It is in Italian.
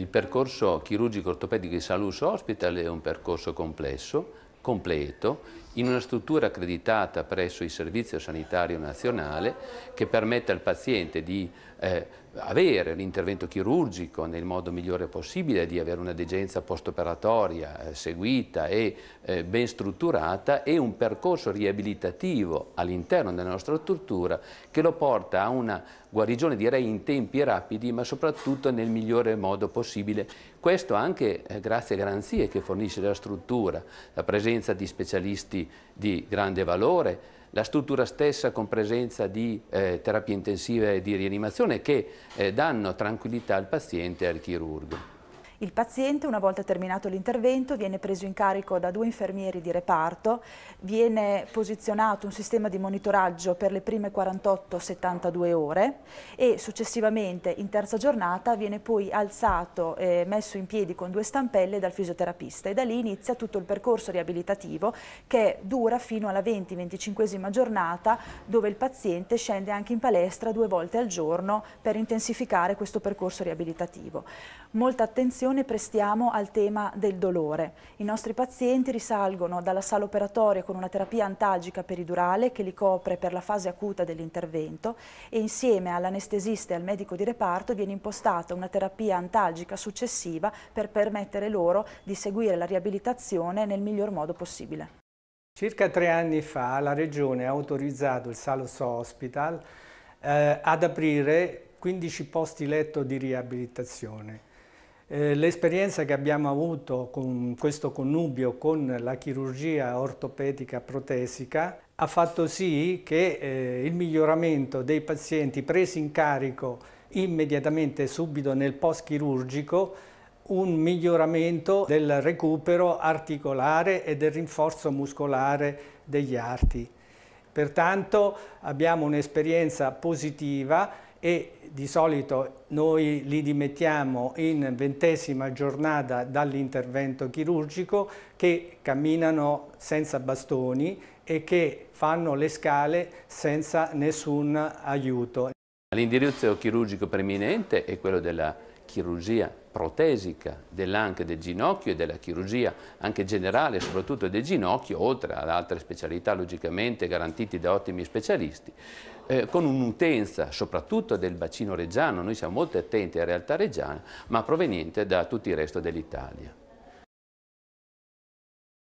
Il percorso chirurgico ortopedico di Salus Hospital è un percorso complesso completo in una struttura accreditata presso il Servizio Sanitario Nazionale che permette al paziente di eh, avere l'intervento chirurgico nel modo migliore possibile, di avere una degenza postoperatoria eh, seguita e eh, ben strutturata e un percorso riabilitativo all'interno della nostra struttura che lo porta a una guarigione direi in tempi rapidi ma soprattutto nel migliore modo possibile. Questo anche eh, grazie a garanzie che fornisce la struttura, la presenza presenza di specialisti di grande valore, la struttura stessa con presenza di eh, terapie intensive e di rianimazione che eh, danno tranquillità al paziente e al chirurgo. Il paziente, una volta terminato l'intervento, viene preso in carico da due infermieri di reparto, viene posizionato un sistema di monitoraggio per le prime 48-72 ore e successivamente in terza giornata viene poi alzato e messo in piedi con due stampelle dal fisioterapista e da lì inizia tutto il percorso riabilitativo che dura fino alla 20-25 giornata dove il paziente scende anche in palestra due volte al giorno per intensificare questo percorso riabilitativo. Molta attenzione attenzione prestiamo al tema del dolore. I nostri pazienti risalgono dalla sala operatoria con una terapia antalgica peridurale che li copre per la fase acuta dell'intervento e insieme all'anestesista e al medico di reparto viene impostata una terapia antalgica successiva per permettere loro di seguire la riabilitazione nel miglior modo possibile. Circa tre anni fa la Regione ha autorizzato il Salos Hospital eh, ad aprire 15 posti letto di riabilitazione. Eh, l'esperienza che abbiamo avuto con questo connubio con la chirurgia ortopedica protesica ha fatto sì che eh, il miglioramento dei pazienti presi in carico immediatamente subito nel post chirurgico un miglioramento del recupero articolare e del rinforzo muscolare degli arti. Pertanto abbiamo un'esperienza positiva e di solito noi li dimettiamo in ventesima giornata dall'intervento chirurgico che camminano senza bastoni e che fanno le scale senza nessun aiuto. L'indirizzo chirurgico preminente è quello della chirurgia protesica dell'anca del ginocchio e della chirurgia anche generale, soprattutto del ginocchio, oltre ad altre specialità logicamente garantite da ottimi specialisti, eh, con un'utenza soprattutto del bacino reggiano, noi siamo molto attenti alla realtà reggiana, ma proveniente da tutto il resto dell'Italia.